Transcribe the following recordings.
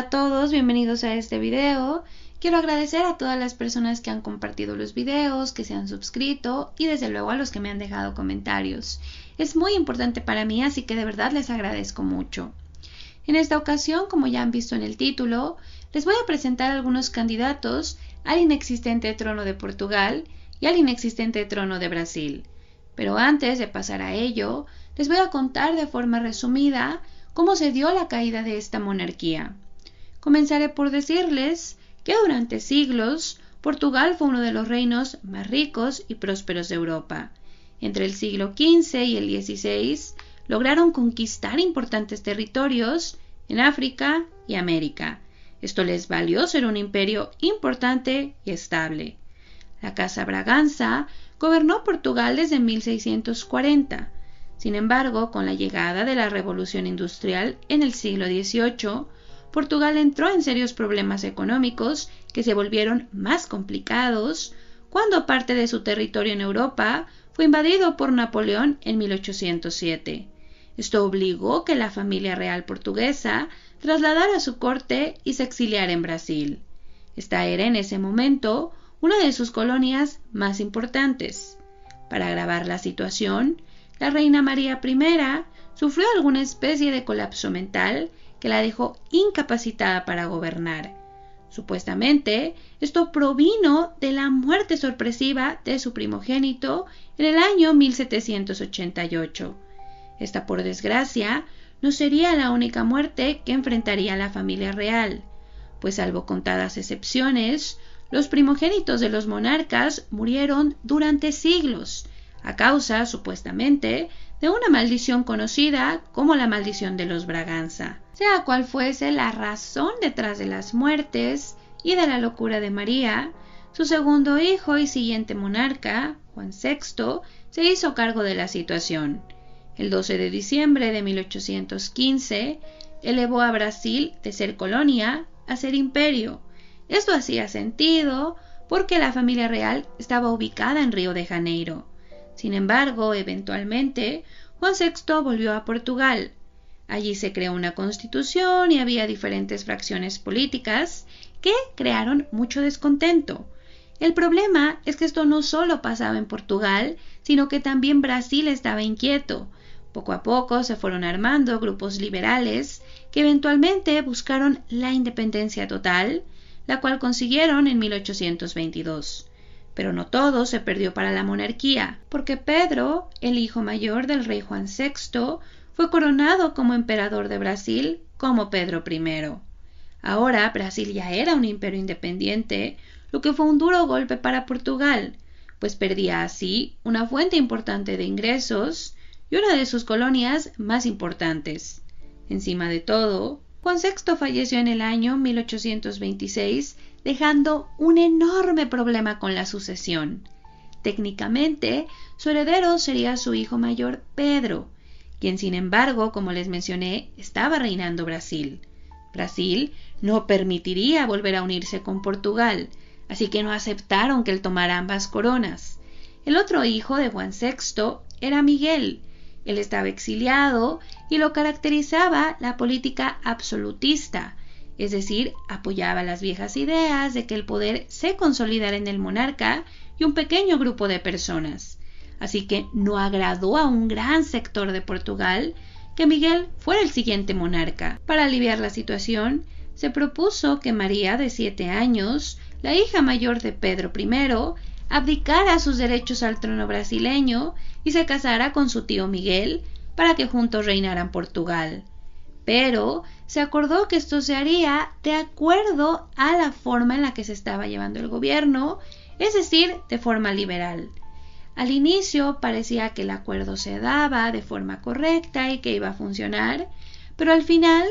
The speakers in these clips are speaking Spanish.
a todos, bienvenidos a este video. Quiero agradecer a todas las personas que han compartido los videos, que se han suscrito y desde luego a los que me han dejado comentarios. Es muy importante para mí, así que de verdad les agradezco mucho. En esta ocasión, como ya han visto en el título, les voy a presentar algunos candidatos al inexistente trono de Portugal y al inexistente trono de Brasil. Pero antes de pasar a ello, les voy a contar de forma resumida cómo se dio la caída de esta monarquía. Comenzaré por decirles que durante siglos Portugal fue uno de los reinos más ricos y prósperos de Europa. Entre el siglo XV y el XVI lograron conquistar importantes territorios en África y América. Esto les valió ser un imperio importante y estable. La Casa Braganza gobernó Portugal desde 1640. Sin embargo, con la llegada de la Revolución Industrial en el siglo XVIII, Portugal entró en serios problemas económicos que se volvieron más complicados cuando parte de su territorio en Europa fue invadido por Napoleón en 1807. Esto obligó que la familia real portuguesa trasladara su corte y se exiliara en Brasil. Esta era en ese momento una de sus colonias más importantes. Para agravar la situación, la reina María I sufrió alguna especie de colapso mental que la dejó incapacitada para gobernar. Supuestamente, esto provino de la muerte sorpresiva de su primogénito en el año 1788. Esta, por desgracia, no sería la única muerte que enfrentaría la familia real, pues salvo contadas excepciones, los primogénitos de los monarcas murieron durante siglos, a causa, supuestamente, de una maldición conocida como la maldición de los Braganza sea cual fuese la razón detrás de las muertes y de la locura de María, su segundo hijo y siguiente monarca, Juan VI, se hizo cargo de la situación. El 12 de diciembre de 1815 elevó a Brasil de ser colonia a ser imperio. Esto hacía sentido porque la familia real estaba ubicada en Río de Janeiro. Sin embargo, eventualmente, Juan VI volvió a Portugal, Allí se creó una constitución y había diferentes fracciones políticas que crearon mucho descontento. El problema es que esto no solo pasaba en Portugal, sino que también Brasil estaba inquieto. Poco a poco se fueron armando grupos liberales que eventualmente buscaron la independencia total, la cual consiguieron en 1822. Pero no todo se perdió para la monarquía, porque Pedro, el hijo mayor del rey Juan VI, fue coronado como emperador de Brasil como Pedro I. Ahora Brasil ya era un imperio independiente, lo que fue un duro golpe para Portugal, pues perdía así una fuente importante de ingresos y una de sus colonias más importantes. Encima de todo, Juan VI falleció en el año 1826, dejando un enorme problema con la sucesión. Técnicamente, su heredero sería su hijo mayor Pedro, quien sin embargo, como les mencioné, estaba reinando Brasil. Brasil no permitiría volver a unirse con Portugal, así que no aceptaron que él tomara ambas coronas. El otro hijo de Juan VI era Miguel. Él estaba exiliado y lo caracterizaba la política absolutista, es decir, apoyaba las viejas ideas de que el poder se consolidara en el monarca y un pequeño grupo de personas así que no agradó a un gran sector de Portugal que Miguel fuera el siguiente monarca. Para aliviar la situación, se propuso que María, de siete años, la hija mayor de Pedro I, abdicara sus derechos al trono brasileño y se casara con su tío Miguel para que juntos reinaran Portugal. Pero se acordó que esto se haría de acuerdo a la forma en la que se estaba llevando el gobierno, es decir, de forma liberal. Al inicio parecía que el acuerdo se daba de forma correcta y que iba a funcionar, pero al final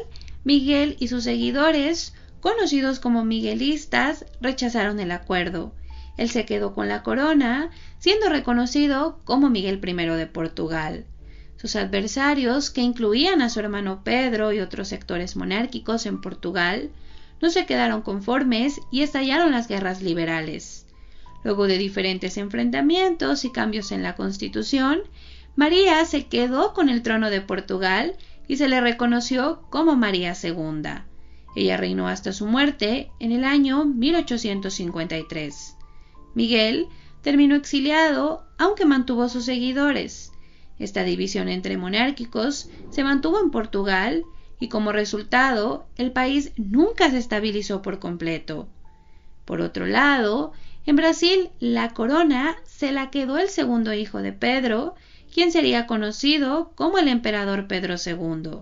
Miguel y sus seguidores, conocidos como miguelistas, rechazaron el acuerdo. Él se quedó con la corona, siendo reconocido como Miguel I de Portugal. Sus adversarios, que incluían a su hermano Pedro y otros sectores monárquicos en Portugal, no se quedaron conformes y estallaron las guerras liberales. Luego de diferentes enfrentamientos y cambios en la Constitución, María se quedó con el trono de Portugal y se le reconoció como María II. Ella reinó hasta su muerte en el año 1853. Miguel terminó exiliado, aunque mantuvo sus seguidores. Esta división entre monárquicos se mantuvo en Portugal y como resultado el país nunca se estabilizó por completo. Por otro lado, en Brasil, la corona se la quedó el segundo hijo de Pedro, quien sería conocido como el emperador Pedro II.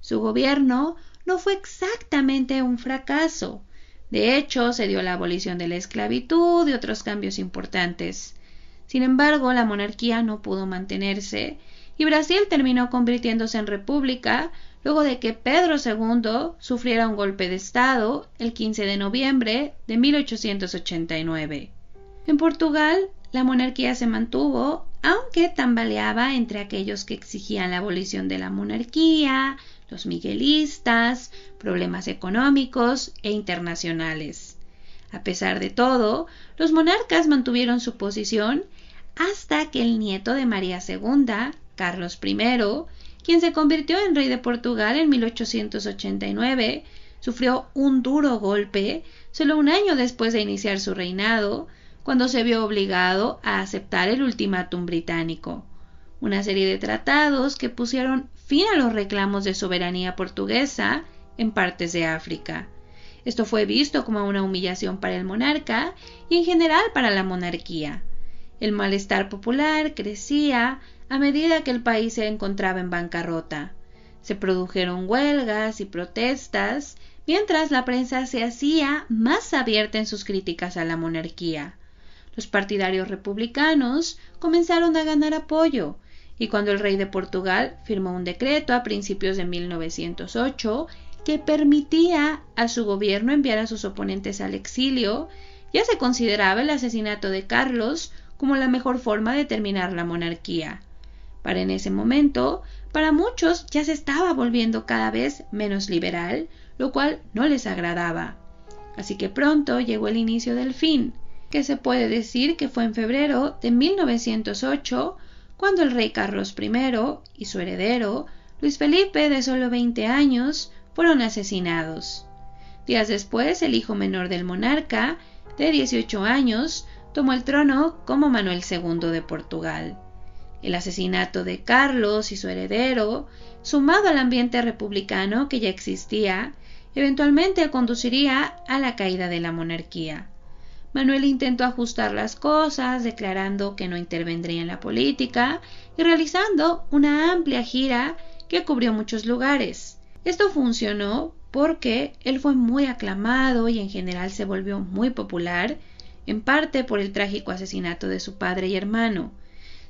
Su gobierno no fue exactamente un fracaso. De hecho, se dio la abolición de la esclavitud y otros cambios importantes. Sin embargo, la monarquía no pudo mantenerse y Brasil terminó convirtiéndose en república luego de que Pedro II sufriera un golpe de Estado el 15 de noviembre de 1889. En Portugal, la monarquía se mantuvo, aunque tambaleaba entre aquellos que exigían la abolición de la monarquía, los miguelistas, problemas económicos e internacionales. A pesar de todo, los monarcas mantuvieron su posición hasta que el nieto de María II, Carlos I, quien se convirtió en rey de Portugal en 1889, sufrió un duro golpe solo un año después de iniciar su reinado, cuando se vio obligado a aceptar el ultimátum británico, una serie de tratados que pusieron fin a los reclamos de soberanía portuguesa en partes de África. Esto fue visto como una humillación para el monarca y en general para la monarquía. El malestar popular crecía a medida que el país se encontraba en bancarrota. Se produjeron huelgas y protestas, mientras la prensa se hacía más abierta en sus críticas a la monarquía. Los partidarios republicanos comenzaron a ganar apoyo, y cuando el rey de Portugal firmó un decreto a principios de 1908 que permitía a su gobierno enviar a sus oponentes al exilio, ya se consideraba el asesinato de Carlos como la mejor forma de terminar la monarquía. Para en ese momento, para muchos ya se estaba volviendo cada vez menos liberal, lo cual no les agradaba. Así que pronto llegó el inicio del fin, que se puede decir que fue en febrero de 1908, cuando el rey Carlos I y su heredero, Luis Felipe, de solo 20 años, fueron asesinados. Días después, el hijo menor del monarca, de 18 años, tomó el trono como Manuel II de Portugal. El asesinato de Carlos y su heredero, sumado al ambiente republicano que ya existía, eventualmente conduciría a la caída de la monarquía. Manuel intentó ajustar las cosas, declarando que no intervendría en la política y realizando una amplia gira que cubrió muchos lugares. Esto funcionó porque él fue muy aclamado y en general se volvió muy popular en parte por el trágico asesinato de su padre y hermano.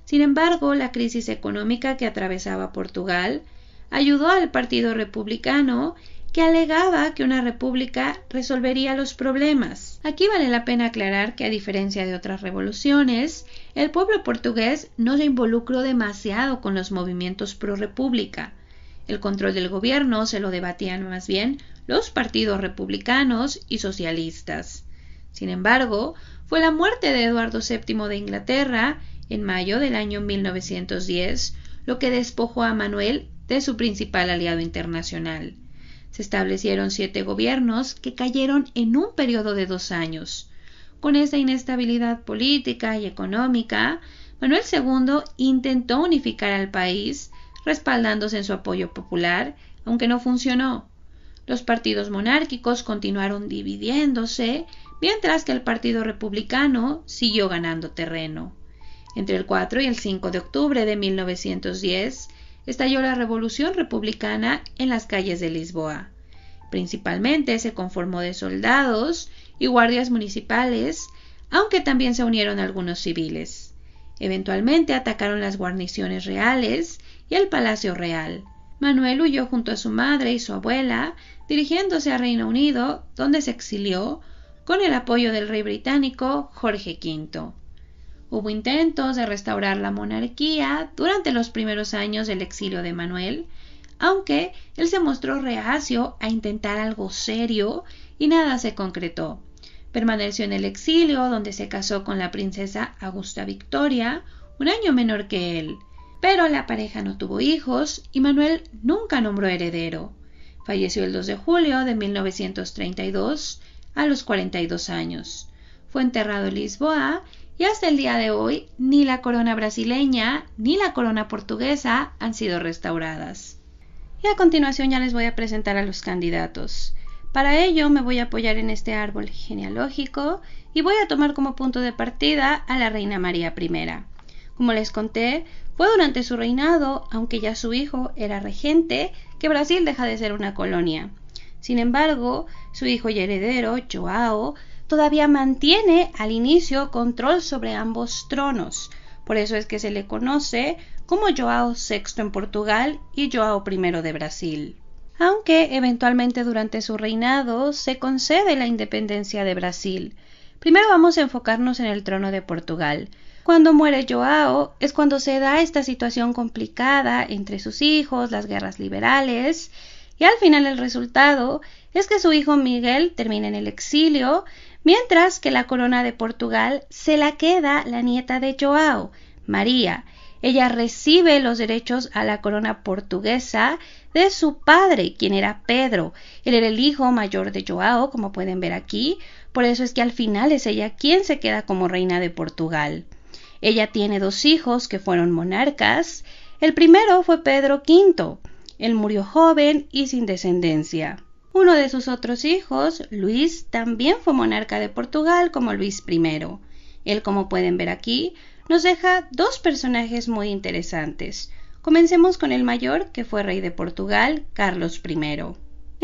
Sin embargo, la crisis económica que atravesaba Portugal ayudó al Partido Republicano que alegaba que una república resolvería los problemas. Aquí vale la pena aclarar que a diferencia de otras revoluciones, el pueblo portugués no se involucró demasiado con los movimientos pro república. El control del gobierno se lo debatían más bien los partidos republicanos y socialistas. Sin embargo, fue la muerte de Eduardo VII de Inglaterra en mayo del año 1910 lo que despojó a Manuel de su principal aliado internacional. Se establecieron siete gobiernos que cayeron en un periodo de dos años. Con esa inestabilidad política y económica, Manuel II intentó unificar al país respaldándose en su apoyo popular, aunque no funcionó. Los partidos monárquicos continuaron dividiéndose, mientras que el Partido Republicano siguió ganando terreno. Entre el 4 y el 5 de octubre de 1910 estalló la Revolución Republicana en las calles de Lisboa. Principalmente se conformó de soldados y guardias municipales, aunque también se unieron algunos civiles. Eventualmente atacaron las guarniciones reales y el Palacio Real. Manuel huyó junto a su madre y su abuela, dirigiéndose a Reino Unido, donde se exilió, con el apoyo del rey británico Jorge V. Hubo intentos de restaurar la monarquía durante los primeros años del exilio de Manuel, aunque él se mostró reacio a intentar algo serio y nada se concretó. Permaneció en el exilio, donde se casó con la princesa Augusta Victoria, un año menor que él. Pero la pareja no tuvo hijos y Manuel nunca nombró heredero. Falleció el 2 de julio de 1932 a los 42 años. Fue enterrado en Lisboa y hasta el día de hoy ni la corona brasileña ni la corona portuguesa han sido restauradas. Y a continuación ya les voy a presentar a los candidatos. Para ello me voy a apoyar en este árbol genealógico y voy a tomar como punto de partida a la reina María I. Como les conté, fue durante su reinado, aunque ya su hijo era regente, que Brasil deja de ser una colonia. Sin embargo, su hijo y heredero, Joao, todavía mantiene al inicio control sobre ambos tronos. Por eso es que se le conoce como Joao VI en Portugal y Joao I de Brasil. Aunque eventualmente durante su reinado se concede la independencia de Brasil. Primero vamos a enfocarnos en el trono de Portugal, cuando muere Joao es cuando se da esta situación complicada entre sus hijos, las guerras liberales, y al final el resultado es que su hijo Miguel termina en el exilio, mientras que la corona de Portugal se la queda la nieta de Joao, María. Ella recibe los derechos a la corona portuguesa de su padre, quien era Pedro. Él era el hijo mayor de Joao, como pueden ver aquí, por eso es que al final es ella quien se queda como reina de Portugal. Ella tiene dos hijos que fueron monarcas. El primero fue Pedro V. Él murió joven y sin descendencia. Uno de sus otros hijos, Luis, también fue monarca de Portugal como Luis I. Él, como pueden ver aquí, nos deja dos personajes muy interesantes. Comencemos con el mayor, que fue rey de Portugal, Carlos I.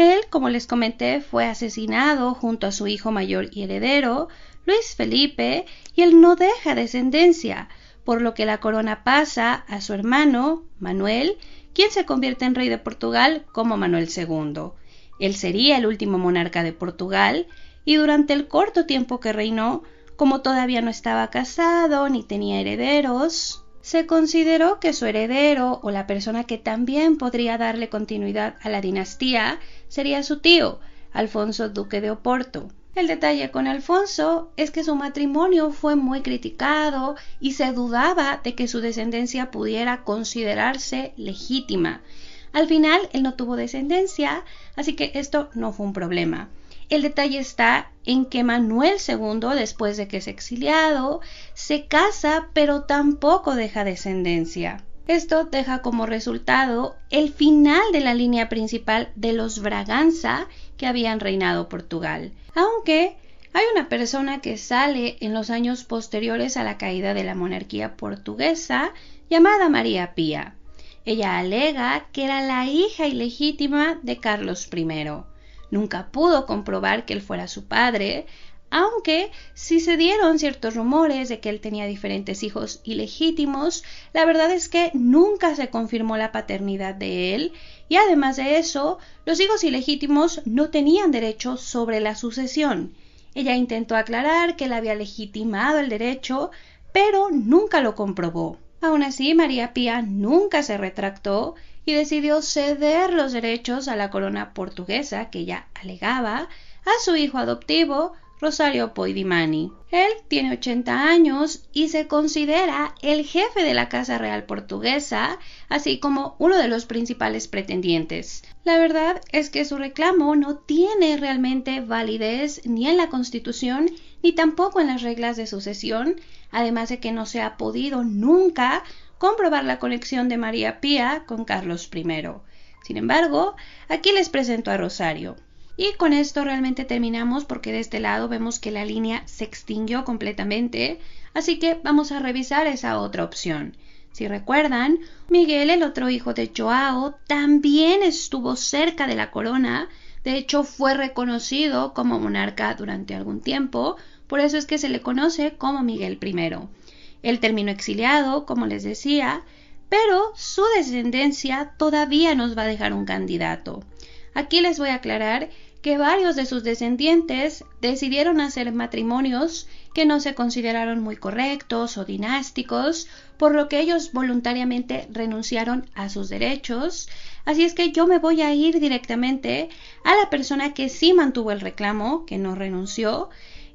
Él, como les comenté, fue asesinado junto a su hijo mayor y heredero, Luis Felipe, y él no deja descendencia, por lo que la corona pasa a su hermano, Manuel, quien se convierte en rey de Portugal como Manuel II. Él sería el último monarca de Portugal, y durante el corto tiempo que reinó, como todavía no estaba casado ni tenía herederos, se consideró que su heredero o la persona que también podría darle continuidad a la dinastía sería su tío, Alfonso, duque de Oporto. El detalle con Alfonso es que su matrimonio fue muy criticado y se dudaba de que su descendencia pudiera considerarse legítima. Al final, él no tuvo descendencia, así que esto no fue un problema. El detalle está en que Manuel II, después de que es exiliado, se casa pero tampoco deja descendencia. Esto deja como resultado el final de la línea principal de los Braganza que habían reinado Portugal, aunque hay una persona que sale en los años posteriores a la caída de la monarquía portuguesa llamada María Pía. Ella alega que era la hija ilegítima de Carlos I. Nunca pudo comprobar que él fuera su padre, aunque si se dieron ciertos rumores de que él tenía diferentes hijos ilegítimos, la verdad es que nunca se confirmó la paternidad de él y además de eso, los hijos ilegítimos no tenían derecho sobre la sucesión. Ella intentó aclarar que él había legitimado el derecho, pero nunca lo comprobó. Aún así, María Pía nunca se retractó y decidió ceder los derechos a la corona portuguesa que ya alegaba a su hijo adoptivo Rosario Poidimani. Él tiene 80 años y se considera el jefe de la Casa Real Portuguesa, así como uno de los principales pretendientes. La verdad es que su reclamo no tiene realmente validez ni en la Constitución ni tampoco en las reglas de sucesión, además de que no se ha podido nunca comprobar la conexión de María Pía con Carlos I. Sin embargo, aquí les presento a Rosario. Y con esto realmente terminamos porque de este lado vemos que la línea se extinguió completamente, así que vamos a revisar esa otra opción. Si recuerdan, Miguel, el otro hijo de Joao, también estuvo cerca de la corona, de hecho fue reconocido como monarca durante algún tiempo, por eso es que se le conoce como Miguel I. El término exiliado, como les decía, pero su descendencia todavía nos va a dejar un candidato. Aquí les voy a aclarar que varios de sus descendientes decidieron hacer matrimonios que no se consideraron muy correctos o dinásticos, por lo que ellos voluntariamente renunciaron a sus derechos. Así es que yo me voy a ir directamente a la persona que sí mantuvo el reclamo, que no renunció,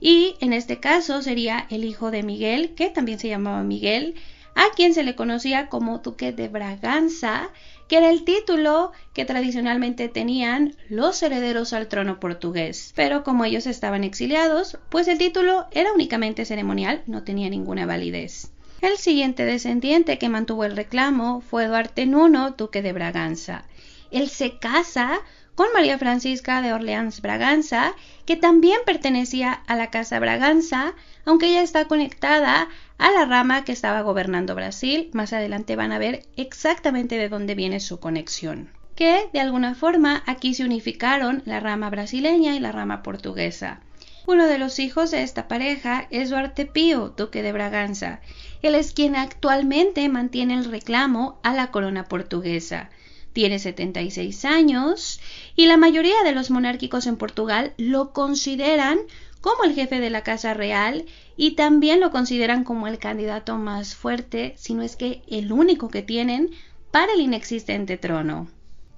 y en este caso sería el hijo de Miguel, que también se llamaba Miguel, a quien se le conocía como Duque de Braganza, que era el título que tradicionalmente tenían los herederos al trono portugués. Pero como ellos estaban exiliados, pues el título era únicamente ceremonial, no tenía ninguna validez. El siguiente descendiente que mantuvo el reclamo fue Duarte Nuno, duque de Braganza. Él se casa con María Francisca de Orleans Braganza, que también pertenecía a la Casa Braganza, aunque ella está conectada a la rama que estaba gobernando Brasil. Más adelante van a ver exactamente de dónde viene su conexión que de alguna forma aquí se unificaron la rama brasileña y la rama portuguesa. Uno de los hijos de esta pareja es Duarte Pío, duque de Braganza. Él es quien actualmente mantiene el reclamo a la corona portuguesa tiene 76 años y la mayoría de los monárquicos en Portugal lo consideran como el jefe de la Casa Real y también lo consideran como el candidato más fuerte, si no es que el único que tienen para el inexistente trono.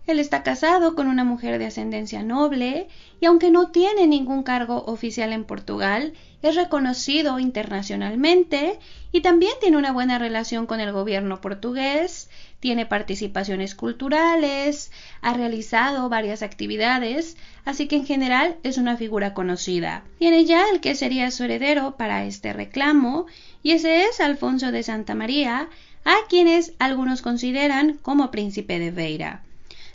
Él está casado con una mujer de ascendencia noble y aunque no tiene ningún cargo oficial en Portugal, es reconocido internacionalmente y también tiene una buena relación con el gobierno portugués tiene participaciones culturales, ha realizado varias actividades, así que en general es una figura conocida. Tiene ya el que sería su heredero para este reclamo, y ese es Alfonso de Santa María, a quienes algunos consideran como príncipe de Beira.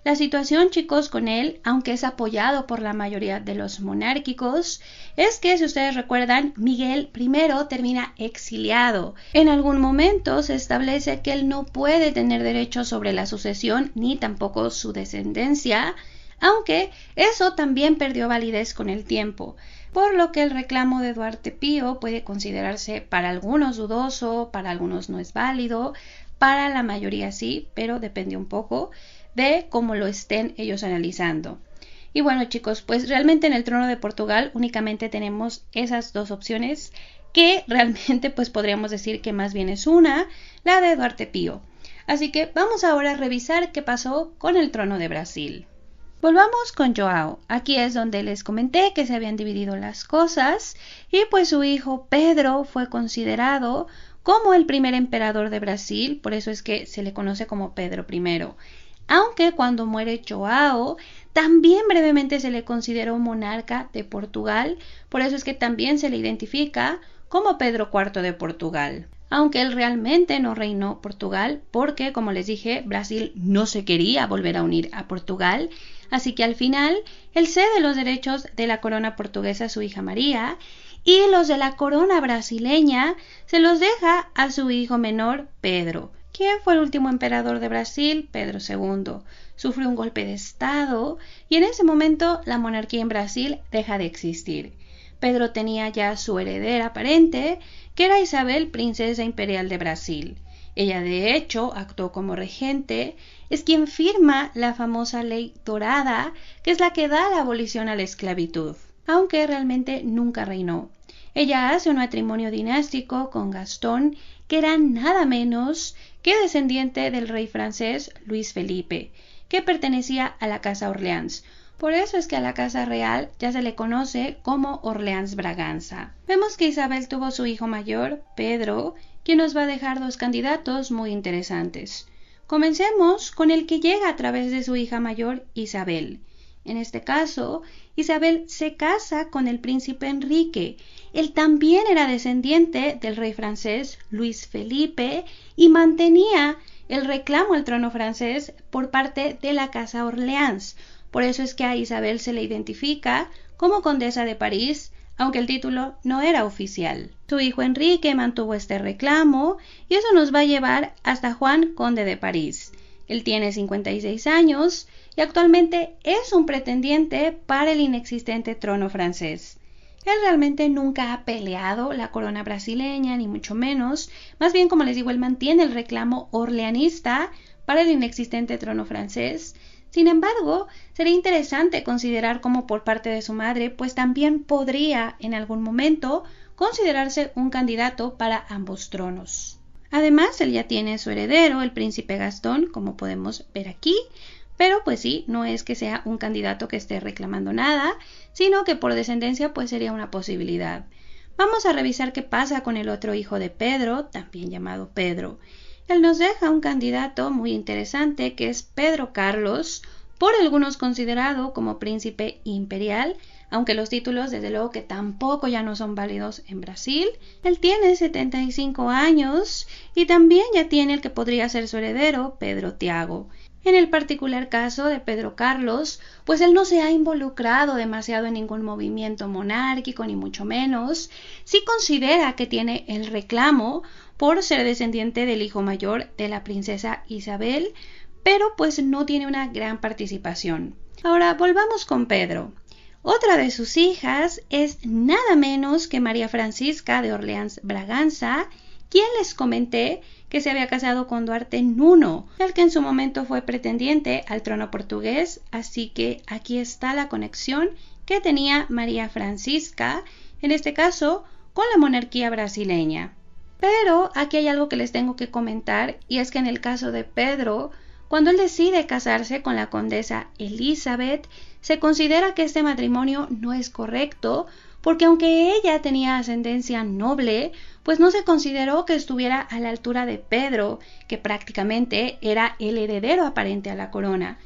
La situación, chicos, con él, aunque es apoyado por la mayoría de los monárquicos, es que, si ustedes recuerdan, Miguel I termina exiliado. En algún momento se establece que él no puede tener derecho sobre la sucesión ni tampoco su descendencia, aunque eso también perdió validez con el tiempo, por lo que el reclamo de Duarte Pío puede considerarse para algunos dudoso, para algunos no es válido, para la mayoría sí, pero depende un poco de cómo lo estén ellos analizando. Y bueno chicos, pues realmente en el trono de Portugal únicamente tenemos esas dos opciones que realmente pues podríamos decir que más bien es una, la de Duarte Pío. Así que vamos ahora a revisar qué pasó con el trono de Brasil. Volvamos con Joao. Aquí es donde les comenté que se habían dividido las cosas y pues su hijo Pedro fue considerado como el primer emperador de Brasil, por eso es que se le conoce como Pedro I aunque cuando muere Choao, también brevemente se le consideró monarca de Portugal, por eso es que también se le identifica como Pedro IV de Portugal, aunque él realmente no reinó Portugal porque, como les dije, Brasil no se quería volver a unir a Portugal, así que al final él cede los derechos de la corona portuguesa a su hija María y los de la corona brasileña se los deja a su hijo menor Pedro. ¿Quién fue el último emperador de Brasil? Pedro II. Sufrió un golpe de Estado y en ese momento la monarquía en Brasil deja de existir. Pedro tenía ya su heredera aparente, que era Isabel, princesa imperial de Brasil. Ella de hecho actuó como regente, es quien firma la famosa ley dorada, que es la que da la abolición a la esclavitud, aunque realmente nunca reinó. Ella hace un matrimonio dinástico con Gastón, que era nada menos que descendiente del rey francés Luis Felipe, que pertenecía a la Casa Orleans. Por eso es que a la Casa Real ya se le conoce como Orleans Braganza. Vemos que Isabel tuvo su hijo mayor, Pedro, quien nos va a dejar dos candidatos muy interesantes. Comencemos con el que llega a través de su hija mayor, Isabel en este caso, Isabel se casa con el príncipe Enrique. Él también era descendiente del rey francés Luis Felipe y mantenía el reclamo al trono francés por parte de la Casa Orleans. Por eso es que a Isabel se le identifica como condesa de París, aunque el título no era oficial. Su hijo Enrique mantuvo este reclamo y eso nos va a llevar hasta Juan, conde de París. Él tiene 56 años y actualmente es un pretendiente para el inexistente trono francés. Él realmente nunca ha peleado la corona brasileña, ni mucho menos. Más bien, como les digo, él mantiene el reclamo orleanista para el inexistente trono francés. Sin embargo, sería interesante considerar cómo por parte de su madre, pues también podría en algún momento considerarse un candidato para ambos tronos. Además, él ya tiene su heredero, el príncipe Gastón, como podemos ver aquí, pero pues sí, no es que sea un candidato que esté reclamando nada, sino que por descendencia pues sería una posibilidad. Vamos a revisar qué pasa con el otro hijo de Pedro, también llamado Pedro. Él nos deja un candidato muy interesante que es Pedro Carlos, por algunos considerado como príncipe imperial, aunque los títulos desde luego que tampoco ya no son válidos en Brasil. Él tiene 75 años y también ya tiene el que podría ser su heredero, Pedro Tiago. En el particular caso de Pedro Carlos, pues él no se ha involucrado demasiado en ningún movimiento monárquico, ni mucho menos, sí considera que tiene el reclamo por ser descendiente del hijo mayor de la princesa Isabel, pero pues no tiene una gran participación. Ahora volvamos con Pedro. Otra de sus hijas es nada menos que María Francisca de Orleans Braganza, quien les comenté que se había casado con Duarte Nuno, el que en su momento fue pretendiente al trono portugués, así que aquí está la conexión que tenía María Francisca, en este caso con la monarquía brasileña. Pero aquí hay algo que les tengo que comentar y es que en el caso de Pedro, cuando él decide casarse con la condesa Elizabeth, se considera que este matrimonio no es correcto porque aunque ella tenía ascendencia noble, pues no se consideró que estuviera a la altura de Pedro, que prácticamente era el heredero aparente a la corona.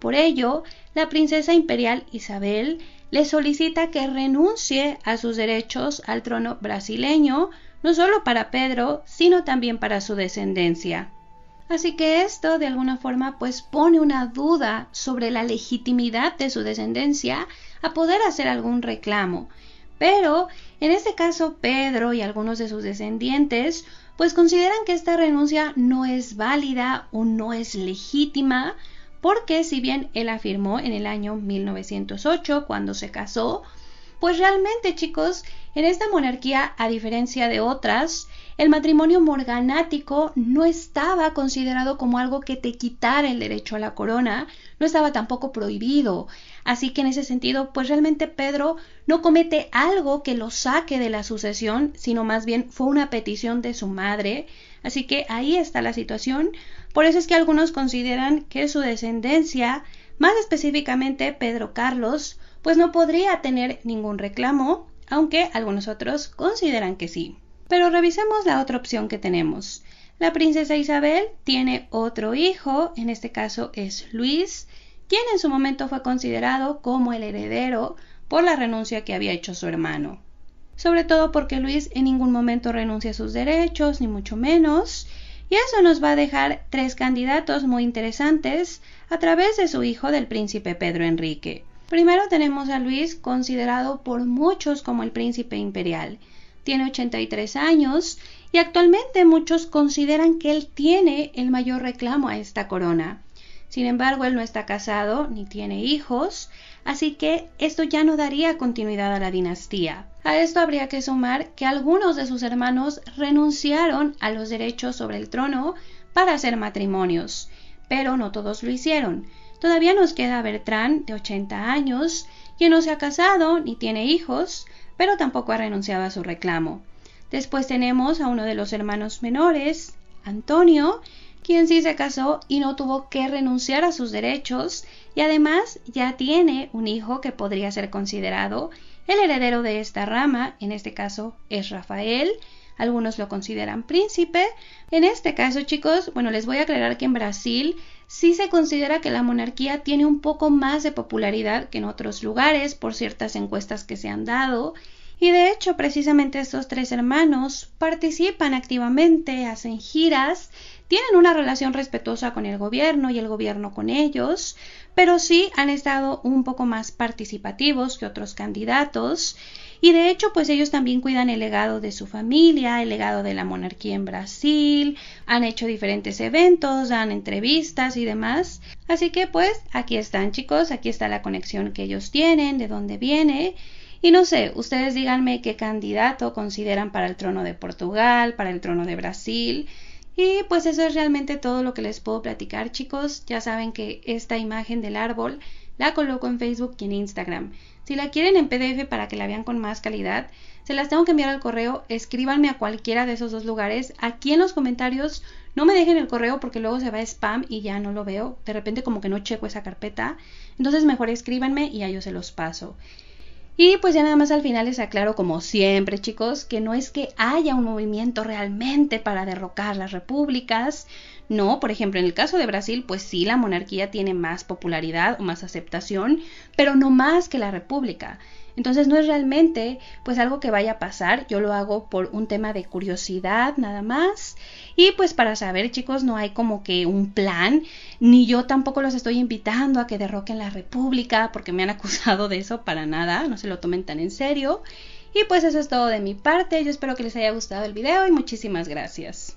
Por ello, la princesa imperial Isabel le solicita que renuncie a sus derechos al trono brasileño, no solo para Pedro, sino también para su descendencia. Así que esto de alguna forma pues pone una duda sobre la legitimidad de su descendencia a poder hacer algún reclamo, pero en este caso Pedro y algunos de sus descendientes pues consideran que esta renuncia no es válida o no es legítima porque si bien él afirmó en el año 1908 cuando se casó, pues realmente chicos, en esta monarquía, a diferencia de otras, el matrimonio morganático no estaba considerado como algo que te quitara el derecho a la corona, no estaba tampoco prohibido. Así que en ese sentido, pues realmente Pedro no comete algo que lo saque de la sucesión, sino más bien fue una petición de su madre. Así que ahí está la situación. Por eso es que algunos consideran que su descendencia, más específicamente Pedro Carlos, pues no podría tener ningún reclamo, aunque algunos otros consideran que sí. Pero revisemos la otra opción que tenemos. La princesa Isabel tiene otro hijo, en este caso es Luis, quien en su momento fue considerado como el heredero por la renuncia que había hecho su hermano. Sobre todo porque Luis en ningún momento renuncia a sus derechos, ni mucho menos, y eso nos va a dejar tres candidatos muy interesantes a través de su hijo del príncipe Pedro Enrique. Primero tenemos a Luis considerado por muchos como el príncipe imperial. Tiene 83 años y actualmente muchos consideran que él tiene el mayor reclamo a esta corona. Sin embargo, él no está casado ni tiene hijos, así que esto ya no daría continuidad a la dinastía. A esto habría que sumar que algunos de sus hermanos renunciaron a los derechos sobre el trono para hacer matrimonios, pero no todos lo hicieron. Todavía nos queda Bertrand, de 80 años, quien no se ha casado ni tiene hijos, pero tampoco ha renunciado a su reclamo. Después tenemos a uno de los hermanos menores, Antonio, quien sí se casó y no tuvo que renunciar a sus derechos y además ya tiene un hijo que podría ser considerado el heredero de esta rama, en este caso es Rafael, algunos lo consideran príncipe. En este caso, chicos, bueno, les voy a aclarar que en Brasil sí se considera que la monarquía tiene un poco más de popularidad que en otros lugares por ciertas encuestas que se han dado. Y de hecho, precisamente estos tres hermanos participan activamente, hacen giras tienen una relación respetuosa con el gobierno y el gobierno con ellos, pero sí han estado un poco más participativos que otros candidatos y de hecho pues ellos también cuidan el legado de su familia, el legado de la monarquía en Brasil, han hecho diferentes eventos, dan entrevistas y demás. Así que pues aquí están chicos, aquí está la conexión que ellos tienen, de dónde viene. Y no sé, ustedes díganme qué candidato consideran para el trono de Portugal, para el trono de Brasil. Y pues eso es realmente todo lo que les puedo platicar chicos. Ya saben que esta imagen del árbol la coloco en Facebook y en Instagram. Si la quieren en PDF para que la vean con más calidad, se las tengo que enviar al correo, escríbanme a cualquiera de esos dos lugares. Aquí en los comentarios no me dejen el correo porque luego se va spam y ya no lo veo. De repente como que no checo esa carpeta. Entonces mejor escríbanme y ya yo se los paso. Y pues ya nada más al final les aclaro, como siempre chicos, que no es que haya un movimiento realmente para derrocar las repúblicas. No, por ejemplo, en el caso de Brasil, pues sí, la monarquía tiene más popularidad o más aceptación, pero no más que la república. Entonces no es realmente pues algo que vaya a pasar, yo lo hago por un tema de curiosidad nada más. Y pues para saber chicos no hay como que un plan, ni yo tampoco los estoy invitando a que derroquen la República porque me han acusado de eso para nada, no se lo tomen tan en serio. Y pues eso es todo de mi parte, yo espero que les haya gustado el video y muchísimas gracias.